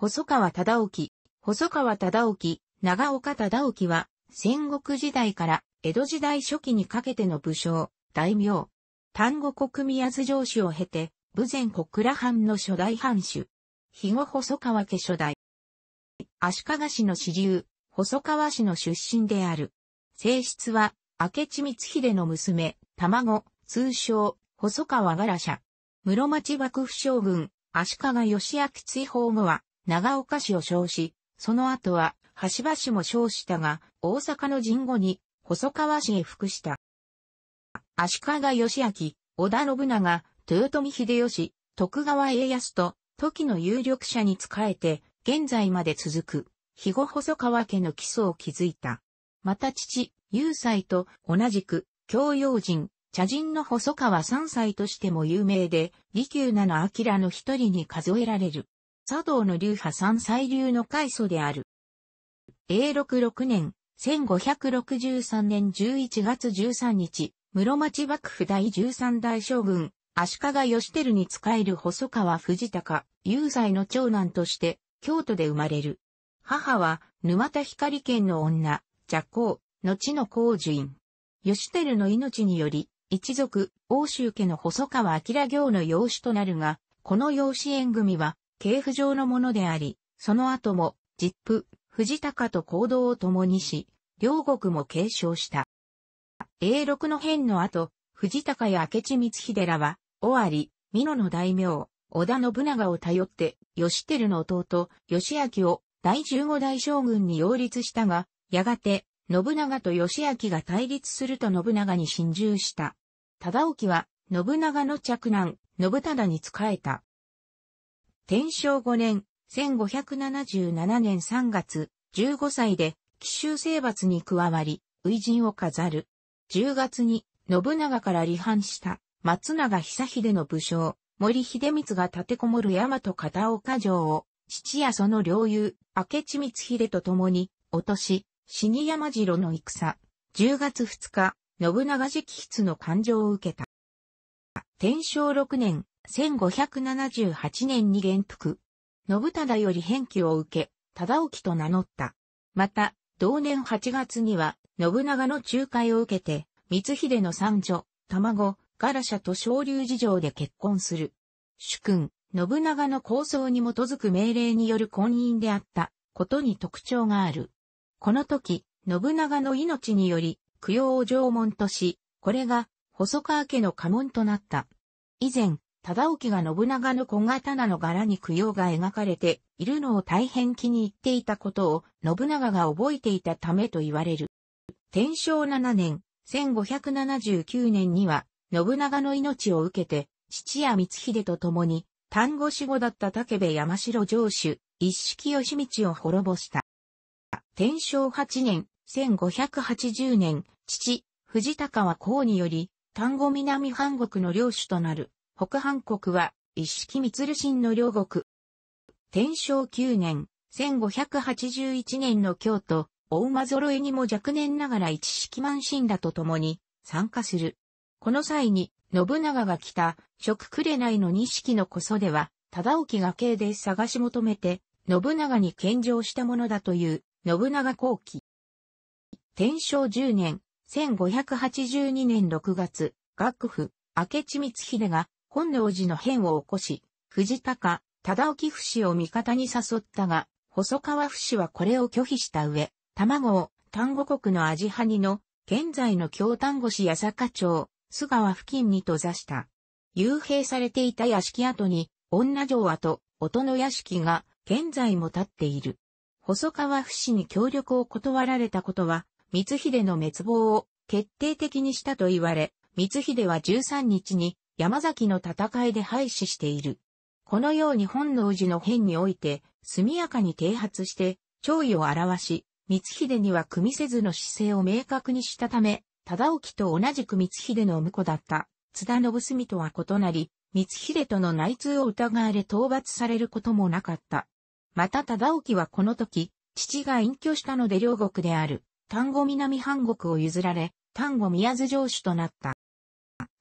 細川忠興、細川忠興、長岡忠興は、戦国時代から江戸時代初期にかけての武将、大名、丹後国宮津城主を経て、武前小倉藩の初代藩主、肥後細川家初代、足利氏の支流、細川氏の出身である。性質は、明智光秀の娘、卵、通称、細川柄社。室町幕府将軍、足利義明追放後は、長岡市を称し、その後は、橋橋も称したが、大阪の神後に、細川市へ服した。足利義明、織田信長、豊臣秀吉、徳川家康と、時の有力者に仕えて、現在まで続く、肥後細川家の基礎を築いた。また父、雄斎と同じく、教養人、茶人の細川三斎としても有名で、利休の明の一人に数えられる。茶道の流派三祭流の開祖である。永禄6年、1563年11月13日、室町幕府第13代将軍、足利義輝に仕える細川藤高、雄才の長男として、京都で生まれる。母は、沼田光県の女、邪行、後の公樹院。義輝の命により、一族、欧州家の細川明行の養子となるが、この養子縁組は、系譜上のものであり、その後も、ジップ、藤高と行動を共にし、両国も継承した。永禄の変の後、藤高や明智光秀らは、尾張、美濃の大名、織田信長を頼って、義輝の弟、義明を第15代将軍に擁立したが、やがて、信長と義明が対立すると信長に侵入した。忠興は、信長の嫡男、信忠に仕えた。天正5年、1577年3月、15歳で、奇襲征伐に加わり、偉人を飾る。10月に、信長から離反した、松永久秀の武将、森秀光が立てこもる大和片岡城を、父やその領友、明智光秀と共に、落とし、死に山城の戦。10月2日、信長直筆の感情を受けた。天正6年、1578年に元服。信忠より返帰を受け、忠興と名乗った。また、同年8月には、信長の仲介を受けて、光秀の三女、卵、ガラシャと昇竜事情で結婚する。主君、信長の構想に基づく命令による婚姻であったことに特徴がある。この時、信長の命により、供養を縄文とし、これが細川家の家紋となった。以前、忠興が信長の小刀の柄に供養が描かれているのを大変気に入っていたことを信長が覚えていたためと言われる。天正7年、1579年には、信長の命を受けて、父や光秀と共に、丹後守護だった竹部山城城主、一式義道を滅ぼした。天正8年、1580年、父、藤高は功により、丹後南半国の領主となる。北韓国は、一式光神の両国。天正九年、1581年の京都、大馬揃えにも若年ながら一式満神らと共に参加する。この際に、信長が来た、食れないの二式のそ。では、忠興が系で探し求めて、信長に献上したものだという、信長後期。天正年、一年、1582年6月、学府、明智光秀が、本能寺の変を起こし、藤高、忠興死を味方に誘ったが、細川死はこれを拒否した上、卵を丹後国の味はにの、現在の京丹後市八坂町、須川付近に閉ざした。幽閉されていた屋敷跡に、女城跡、音の屋敷が、現在も立っている。細川死に協力を断られたことは、光秀の滅亡を決定的にしたと言われ、光秀は13日に山崎の戦いで廃止している。このように本能寺の変において、速やかに啓発して、弔意を表し、光秀には組みせずの姿勢を明確にしたため、忠興と同じく光秀の婿だった、津田信澄とは異なり、光秀との内通を疑われ討伐されることもなかった。また忠興はこの時、父が隠居したので両国である、丹後南半国を譲られ、丹後宮津城主となった。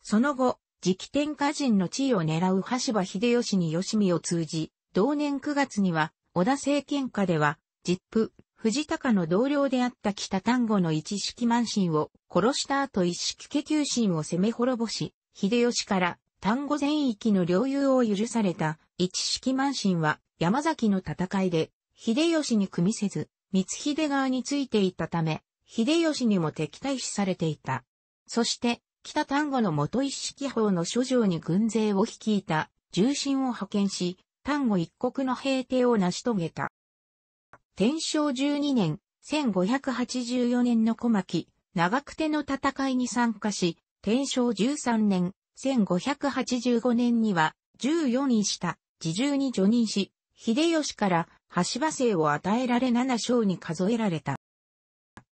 その後、直天下人の地位を狙う羽柴秀吉に吉見を通じ、同年9月には、織田政権下では、実父、藤高の同僚であった北丹後の一式満身を殺した後一式家球心を攻め滅ぼし、秀吉から丹後全域の領有を許された一式満身は山崎の戦いで、秀吉に組みせず、光秀側についていたため、秀吉にも敵対視されていた。そして、北丹後の元一式法の諸城に軍勢を率いた重臣を派遣し、丹後一国の平定を成し遂げた。天正12年、1584年の小牧、長久手の戦いに参加し、天正13年、1585年には14位した自重に除任し、秀吉から橋場生を与えられ7章に数えられた。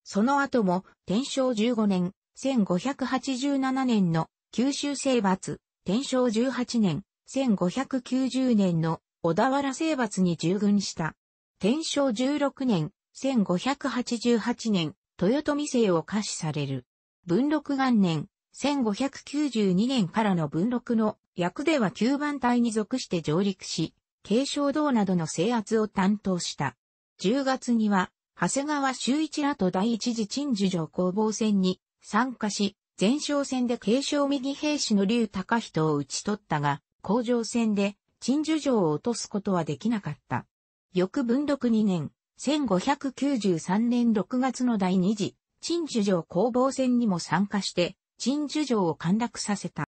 その後も天正15年、1587年の九州征伐、天正18年、1590年の小田原征伐に従軍した。天正16年、1588年、豊臣姓を可視される。文禄元年、1592年からの文禄の役では9番隊に属して上陸し、継承道などの制圧を担当した。10月には、長谷川修一らと第一次陳樹上攻防戦に参加し、前哨戦で軽傷右兵士の竜高人を討ち取ったが、甲状戦で陳樹城を落とすことはできなかった。翌文禄2年、1593年6月の第2次、陳樹城攻防戦にも参加して、陳樹城を陥落させた。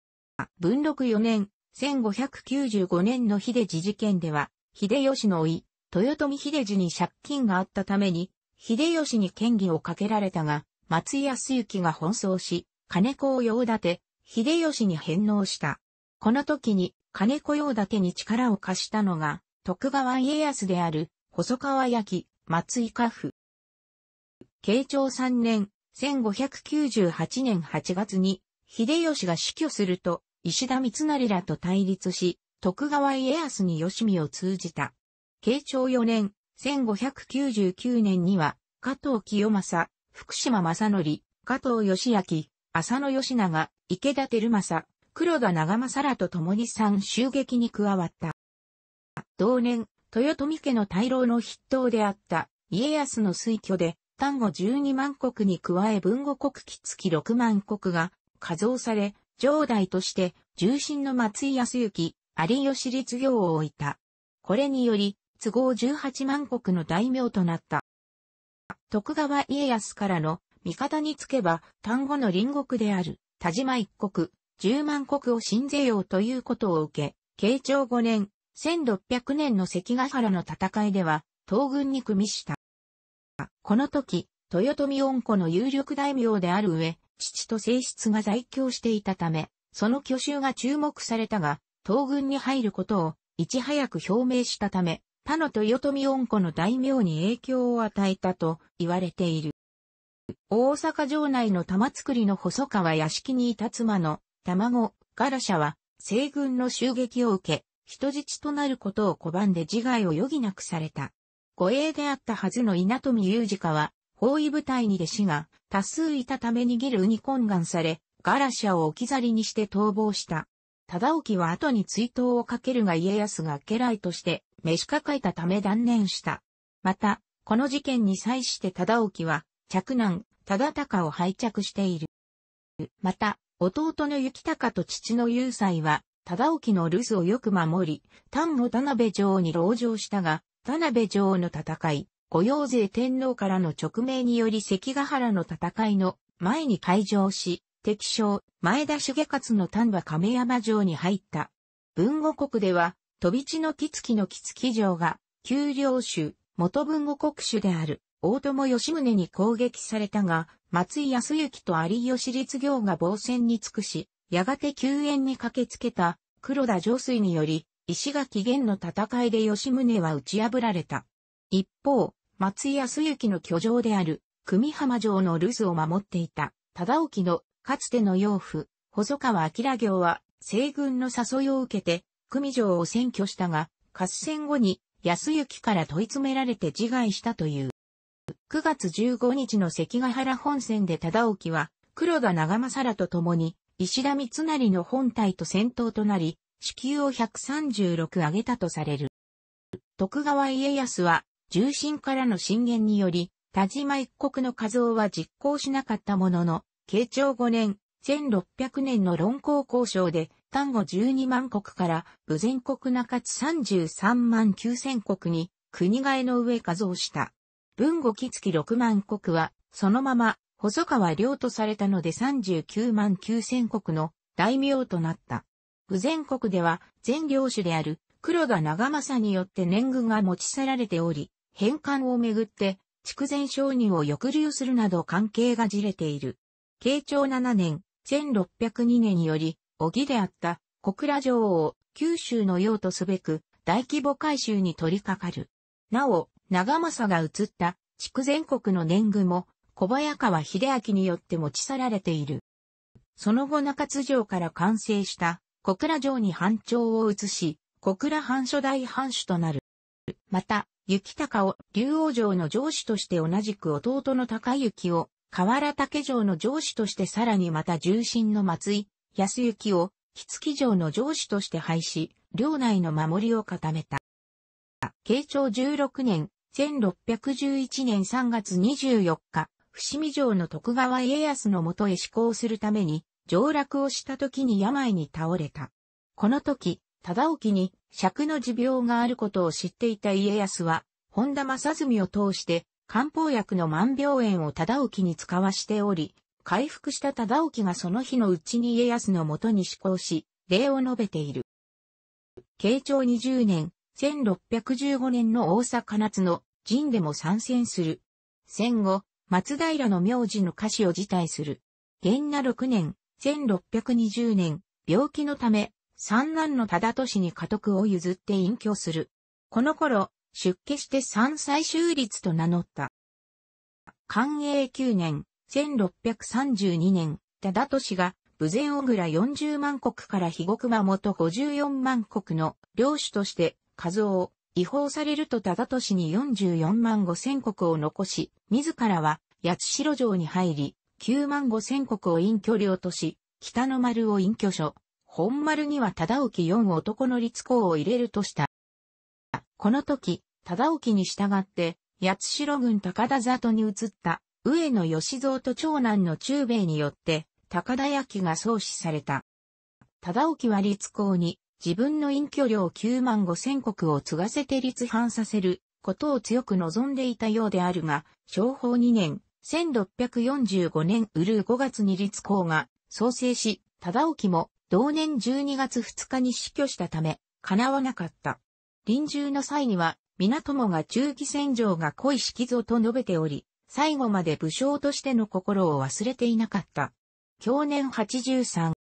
文禄4年、1595年の秀治事件では、秀吉の甥、豊臣秀治に借金があったために、秀吉に権威をかけられたが、松井康幸が奔走し、金子を用立て、秀吉に返納した。この時に金子用立てに力を貸したのが、徳川家康である、細川焼松井家父。慶長3年、1598年8月に、秀吉が死去すると、石田三成らと対立し、徳川家康に吉見を通じた。慶長4年、1599年には、加藤清正、福島正則、加藤義明、浅野義長、池田照正、黒田長政らと共に三襲撃に加わった。同年、豊臣家の大老の筆頭であった家康の推挙で、丹後12万国に加え文語国旗付き6万国が加増され、上代として重臣の松井康行、有吉立業を置いた。これにより、都合18万国の大名となった。徳川家康からの味方につけば、単語の隣国である、田島一国、十万国を信ぜようということを受け、慶長五年、1600年の関ヶ原の戦いでは、東軍に組みした。この時、豊臣恩子の有力大名である上、父と性質が在京していたため、その挙手が注目されたが、東軍に入ることをいち早く表明したため、他の豊臣恩子の大名に影響を与えたと言われている。大阪城内の玉造りの細川屋敷にいた妻の卵、ガラシャは西軍の襲撃を受け、人質となることを拒んで自害を余儀なくされた。護衛であったはずの稲富雄二家は、包囲部隊に弟子が多数いたためにギルに懇願され、ガラシャを置き去りにして逃亡した。忠興は後に追悼をかけるが家康が家来として召し抱えたため断念した。また、この事件に際して忠興は、嫡男、忠隆を拝着している。また、弟の行隆と父の雄斎は、忠興の留守をよく守り、丹後田辺城に籠城したが、田辺城の戦い、御用勢天皇からの直命により関ヶ原の戦いの前に開城し、敵将、前田重勝の丹波亀山城に入った。文後国では、飛び地の木月の木月城が、丘陵州、元文後国主である、大友義宗に攻撃されたが、松井康行と有吉立行が防戦に尽くし、やがて救援に駆けつけた、黒田上水により、石垣源の戦いで吉宗は打ち破られた。一方、松井康行の居城である、久美浜城の留守を守っていた、忠興のかつての養父、細川明行は、西軍の誘いを受けて、組城を占拠したが、合戦後に、安行から問い詰められて自害したという。9月15日の関ヶ原本戦で忠興は、黒田長政らと共に、石田三成の本体と戦闘となり、支給を136上げたとされる。徳川家康は、重臣からの進言により、田島一国の数をは実行しなかったものの、慶長5年、1600年の論考交渉で、単語12万国から、武前国中地33万9000国に、国替えの上加増した。文後木月6万国は、そのまま、細川領とされたので39万9000国の大名となった。武前国では、全領主である黒田長政によって年貢が持ち去られており、返還をめぐって、筑前商人を抑留するなど関係がじれている。慶長7年、1602年より、小木であった小倉城を九州の用とすべく大規模改修に取り掛かる。なお、長政が移った筑前国の年貢も小早川秀明によって持ち去られている。その後中津城から完成した小倉城に藩長を移し、小倉藩初代藩主となる。また、雪高を竜王城の城主として同じく弟の高雪を河原竹城の城主としてさらにまた重臣の松井、安行を、木月城の城主として廃止、領内の守りを固めた。慶長16年、1611年3月24日、伏見城の徳川家康のもとへ施行するために、上落をした時に病に倒れた。この時、忠興に尺の持病があることを知っていた家康は、本田正澄を通して、漢方薬の万病炎を忠興に使わしており、回復した忠興がその日のうちに家康のもとに施行し、礼を述べている。慶長20年、1615年の大阪夏の陣でも参戦する。戦後、松平の名字の歌詞を辞退する。元那6年、1620年、病気のため、三男の忠俊に家督を譲って隠居する。この頃、出家して三歳修立と名乗った。寛永九年、1632年、忠市が、武前小倉40万国から肥後熊本54万国の領主として、数を違法されると忠市に44万5千国を残し、自らは八代城に入り、9万5千国を隠居領とし、北の丸を隠居所、本丸には忠興4男の立候を入れるとした。この時、忠興に従って、八代軍高田里に移った、上野義蔵と長男の中兵衛によって、高田焼が創始された。忠興は立公に、自分の隠居料9万5千国を継がせて立藩させることを強く望んでいたようであるが、商法2年、1645年うる5月に立公が創生し、忠興も同年12月2日に死去したため、叶わなかった。臨終の際には、港もが忠義戦場が恋しきぞと述べており、最後まで武将としての心を忘れていなかった。去年83。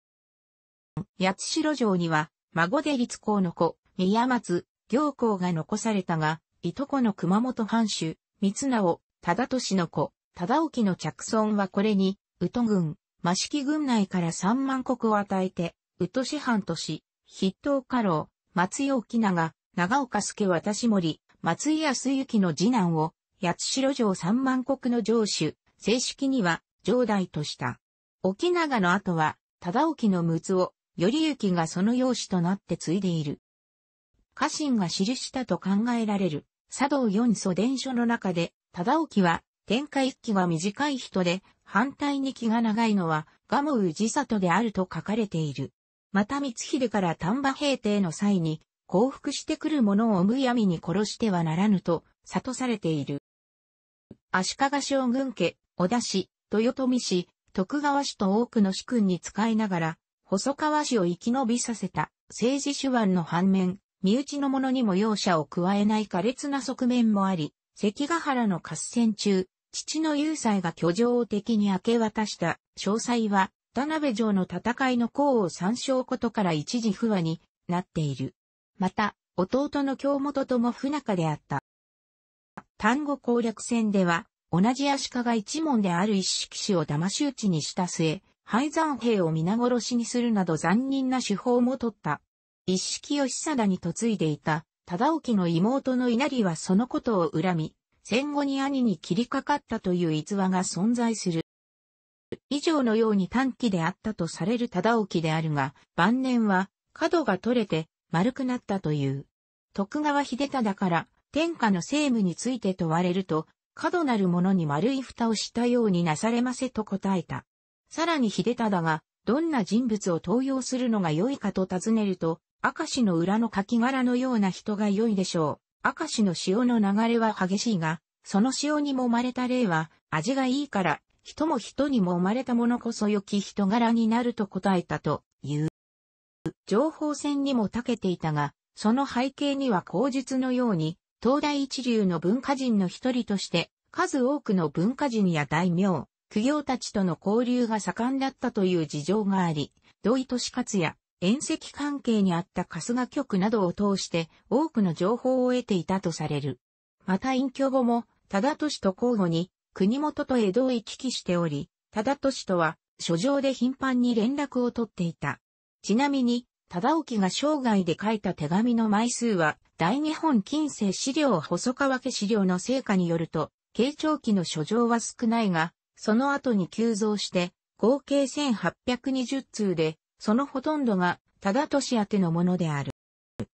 八代城には、孫で立公の子、宮松、行公が残されたが、いとこの熊本藩主、三直、忠俊の子、忠興の着村はこれに、宇都軍、益城軍内から三万国を与えて、宇都市藩とし、筆頭家老、松尾沖長、長岡助渡森、松井康幸の次男を、八代城三万国の城主、正式には、城代とした。沖長の後は、忠興の陸奥を、頼行がその養子となって継いでいる。家臣が記したと考えられる、茶道四祖伝書の中で、忠興は、天下一期が短い人で、反対に気が長いのは、ガモウジサトであると書かれている。また光秀から丹波平定の際に、降伏してくる者を無闇に殺してはならぬと、悟されている。足利将軍家、小田氏、豊臣氏、徳川氏と多くの主君に使いながら、細川氏を生き延びさせた政治手腕の反面、身内の者にも容赦を加えない苛烈な側面もあり、関ヶ原の合戦中、父の雄斎が居城を敵に明け渡した詳細は、田辺城の戦いの功を参照ことから一時不和になっている。また、弟の京本とも不仲であった。丹後攻略戦では、同じ足利一門である一色氏を騙し討ちにした末、廃山兵を皆殺しにするなど残忍な手法も取った。一色義貞に嫁いでいた、忠興の妹の稲荷はそのことを恨み、戦後に兄に切りかかったという逸話が存在する。以上のように短期であったとされる忠興であるが、晩年は、角が取れて、丸くなったという。徳川秀忠から天下の政務について問われると、過度なるものに丸い蓋をしたようになされませと答えた。さらに秀忠が、どんな人物を登用するのが良いかと尋ねると、明石の裏の柿柄のような人が良いでしょう。明石の潮の流れは激しいが、その潮にもまれた例は、味がいいから、人も人にも生まれたものこそ良き人柄になると答えたという。情報戦にも長けていたが、その背景には口述のように、東大一流の文化人の一人として、数多くの文化人や大名、苦行たちとの交流が盛んだったという事情があり、土井利勝や、遠赤関係にあった春日局などを通して多くの情報を得ていたとされる。また隠居後も、忠敏と交互に、国元と江戸を行き来しており、忠敏とは、書状で頻繁に連絡を取っていた。ちなみに、忠興が生涯で書いた手紙の枚数は、大日本近世資料細川家資料の成果によると、慶長期の書状は少ないが、その後に急増して、合計1820通で、そのほとんどが、忠俊宛てのものである。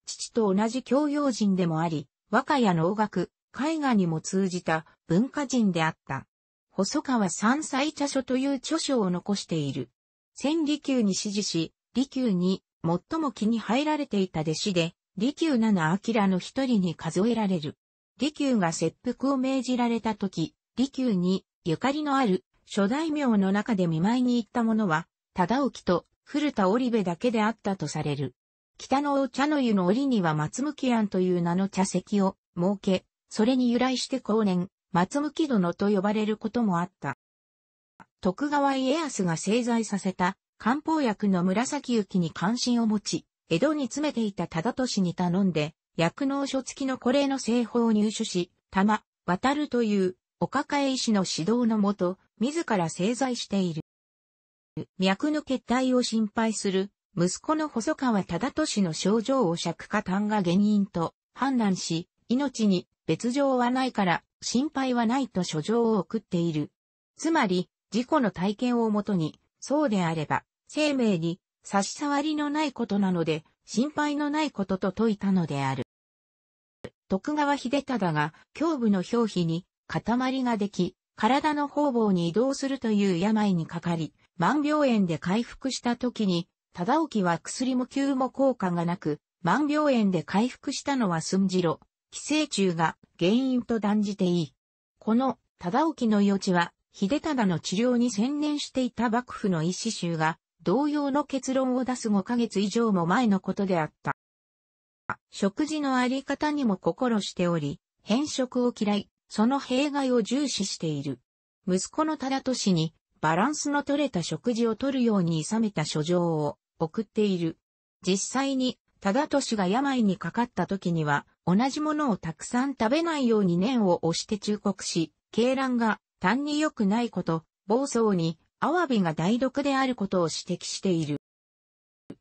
父と同じ教養人でもあり、和歌や能楽、絵画にも通じた文化人であった。細川三歳茶書という著書を残している。千里宮に指示し、利休に最も気に入られていた弟子で、利休七明の一人に数えられる。利休が切腹を命じられた時、利休にゆかりのある諸大名の中で見舞いに行った者は、忠興と古田織部だけであったとされる。北のお茶の湯の折には松向庵という名の茶席を設け、それに由来して後年、松向殿と呼ばれることもあった。徳川家康が製材させた漢方薬の紫雪に関心を持ち、江戸に詰めていた忠俊に頼んで、薬農書付きのこれの製法を入手し、玉、渡るという、お抱え医師の指導のもと、自ら製剤している。脈の血体を心配する、息子の細川忠俊の症状を尺下痰が原因と判断し、命に別状はないから心配はないと書状を送っている。つまり、事故の体験をもとに、そうであれば、生命に差し障りのないことなので、心配のないことと説いたのである。徳川秀忠が胸部の表皮に塊ができ、体の方々に移動するという病にかかり、万病炎で回復した時に、忠興は薬も急も効果がなく、万病炎で回復したのは寸郎、寄生虫が原因と断じていい。この忠興の余地は、秀忠の治療に専念していた幕府の医師衆が、同様の結論を出す5ヶ月以上も前のことであった。食事のあり方にも心しており、偏食を嫌い、その弊害を重視している。息子の忠敏に、バランスの取れた食事を取るように諌めた書状を送っている。実際に、忠敏が病にかかった時には、同じものをたくさん食べないように念を押して忠告し、鶏卵が単に良くないこと、暴走にアワビが大毒であることを指摘している。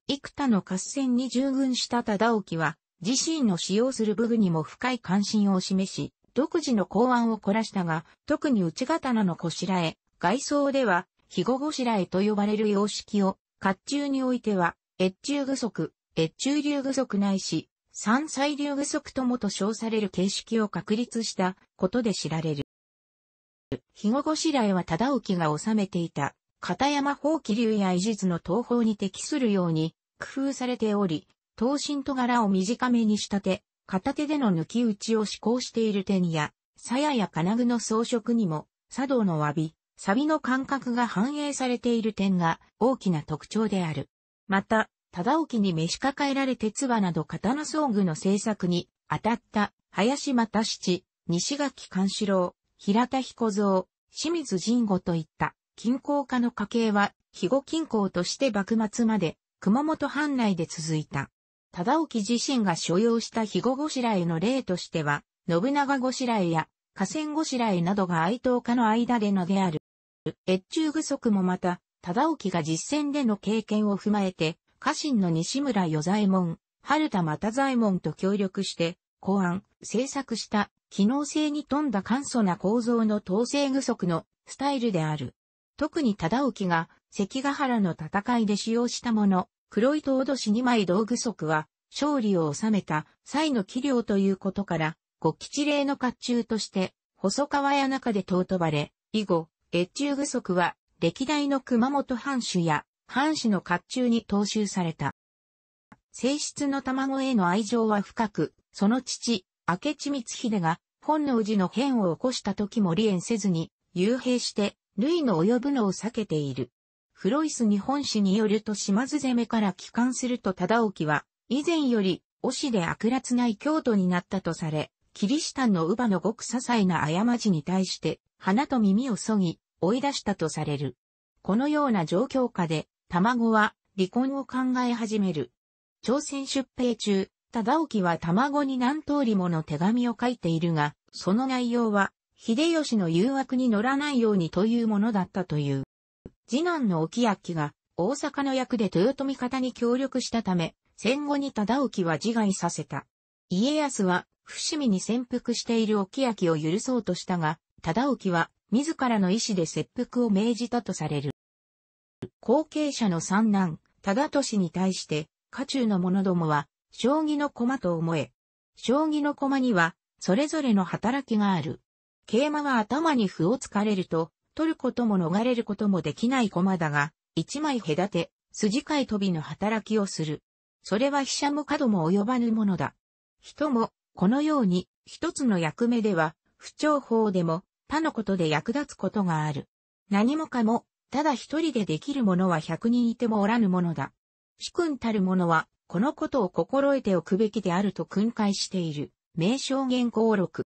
幾多の合戦に従軍した忠興は、自身の使用する武具にも深い関心を示し、独自の考案を凝らしたが、特に内刀のこしらえ、外装では、肥後ごしらえと呼ばれる様式を、甲冑においては、越中具足、越中流具足ないし、三歳流具足ともと称される形式を確立したことで知られる。日後らえは忠興が治めていた、片山法棄流や異術の東方に適するように工夫されており、刀身と柄を短めに仕立て、片手での抜き打ちを施行している点や、鞘や金具の装飾にも、茶道の詫び、錆の感覚が反映されている点が大きな特徴である。また、忠興に召し抱えられ鉄唾など刀装具の製作に当たった林又七、西垣勘四郎、平田彦蔵、清水神吾といった近郊家の家系は、肥後近郊として幕末まで熊本藩内で続いた。忠興自身が所要した肥後ごしらえの例としては、信長ごしらえや河川ごしらえなどが愛党家の間でのである。越中具足もまた、忠興が実践での経験を踏まえて、家臣の西村与左衛門、春田又左衛門と協力して、公案、制作した機能性に富んだ簡素な構造の統制具足のスタイルである。特に忠興が関ヶ原の戦いで使用したもの、黒い唐土し2枚道具足は、勝利を収めた際の器量ということから、ご吉礼の甲冑として、細川や中で尊ばれ、以後、越中具足は、歴代の熊本藩主や、藩主の甲冑に踏襲された。性質の卵への愛情は深く、その父、明智光秀が本能寺の変を起こした時も離縁せずに、幽閉して、類の及ぶのを避けている。フロイス日本史によると島津攻めから帰還すると忠興は、以前より、惜しで悪辣ない京都になったとされ、キリシタンの乳母のごく些細な過ちに対して、鼻と耳をそぎ、追い出したとされる。このような状況下で、卵は離婚を考え始める。朝鮮出兵中、忠興は卵に何通りもの手紙を書いているが、その内容は、秀吉の誘惑に乗らないようにというものだったという。次男の沖明が、大阪の役で豊臣方に協力したため、戦後に忠興は自害させた。家康は、伏見に潜伏している沖明を許そうとしたが、忠興は、自らの意思で切腹を命じたとされる。後継者の三男、忠俊に対して、家中の者どもは、将棋の駒と思え。将棋の駒には、それぞれの働きがある。桂馬は頭に歩を突かれると、取ることも逃れることもできない駒だが、一枚隔て、筋交い飛びの働きをする。それは飛車も角も及ばぬものだ。人も、このように、一つの役目では、不調法でも、他のことで役立つことがある。何もかも、ただ一人でできるものは百人いてもおらぬものだ。主君たるものは、このことを心得ておくべきであると訓戒している、名称言行録。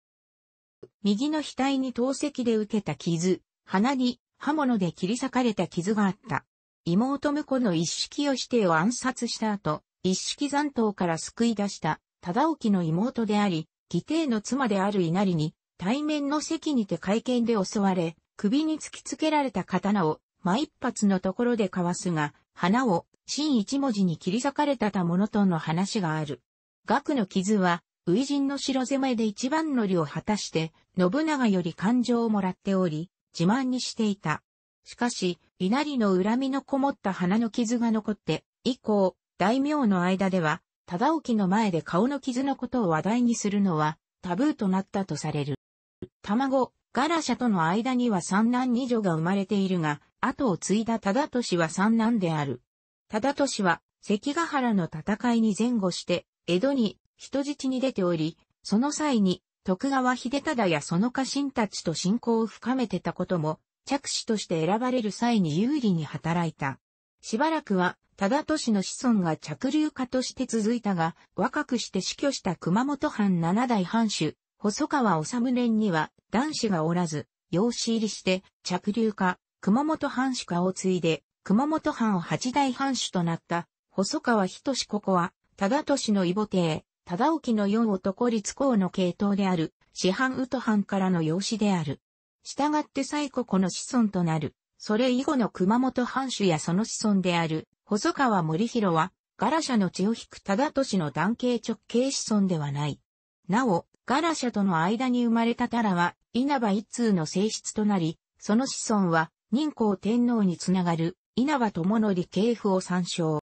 右の額に透析で受けた傷、鼻に刃物で切り裂かれた傷があった。妹婿の一式をしてを暗殺した後、一式残党から救い出した忠興の妹であり、義弟の妻である稲荷に、対面の席にて会見で襲われ、首に突きつけられた刀を、ま一発のところでかわすが、花を真一文字に切り裂かれたたものとの話がある。額の傷は、初陣の城攻めで一番乗りを果たして、信長より感情をもらっており、自慢にしていた。しかし、稲荷の恨みのこもった鼻の傷が残って、以降、大名の間では、忠興の前で顔の傷のことを話題にするのは、タブーとなったとされる。卵、ガラシャとの間には三男二女が生まれているが、後を継いだ忠俊は三男である。忠利は、関ヶ原の戦いに前後して、江戸に人質に出ており、その際に、徳川秀忠やその家臣たちと親交を深めてたことも、着手として選ばれる際に有利に働いた。しばらくは、忠利の子孫が着流家として続いたが、若くして死去した熊本藩七代藩主、細川治年には男子がおらず、養子入りして着流家、熊本藩主家を継いで、熊本藩八大藩主となった、細川仁ここは、忠利の異母帝、忠興の四男立公の系統である、師範宇都藩からの養子である。従って最古この子孫となる、それ以後の熊本藩主やその子孫である、細川森広は、柄社の血を引く忠利の男系直系子孫ではない。なお、柄社との間に生まれたラは、稲葉一通の性質となり、その子孫は、任光天皇につながる、稲葉智則系譜を参照。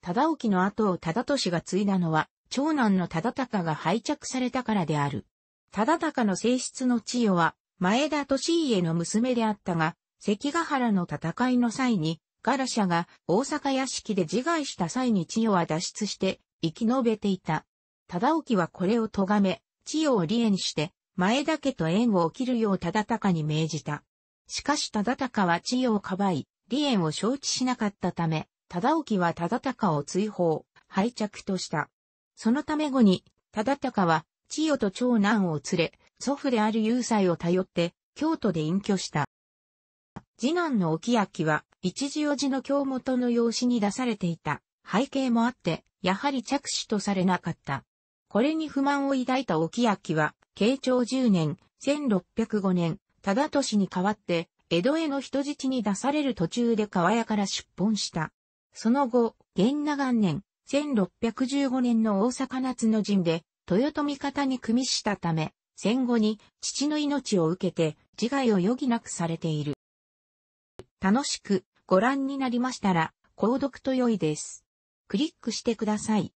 忠興の後を忠俊が継いだのは、長男の忠高が拝着されたからである。忠高の性質の千代は、前田利家の娘であったが、関ヶ原の戦いの際に、ガラシャが大阪屋敷で自害した際に千代は脱出して生き延べていた。忠興はこれを咎め、千代を離縁して、前田家と縁を切るよう忠高に命じた。しかし忠高は千代をかばい、離縁を承知しなかったため、忠興は忠隆を追放、廃着とした。そのため後に、忠隆は、千代と長男を連れ、祖父である雄才を頼って、京都で隠居した。次男の沖明は、一時四時の京元の養子に出されていた背景もあって、やはり着手とされなかった。これに不満を抱いた沖明は、慶長10年、1605年、忠俊に代わって、江戸への人質に出される途中で川屋から出奔した。その後、元長年、1615年の大阪夏の陣で、豊臣方に組みしたため、戦後に父の命を受けて自害を余儀なくされている。楽しくご覧になりましたら、購読と良いです。クリックしてください。